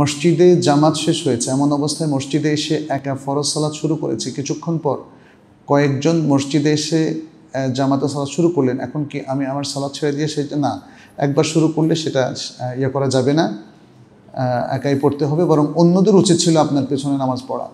মসজিদে জামাত শেষ হয়েছে এমন অবস্থায় মসজিদে এসে একা ফরজ সালাদ শুরু করেছে কিছুক্ষণ পর কয়েকজন মসজিদে এসে জামাতে সালাদ শুরু করলেন এখন কি আমি আমার সালাদ ছেড়ে দিয়ে সেটা না একবার শুরু করলে সেটা ইয়ে করা যাবে না একাই পড়তে হবে বরং অন্যদের উচিত ছিল আপনার পেছনে নামাজ পড়া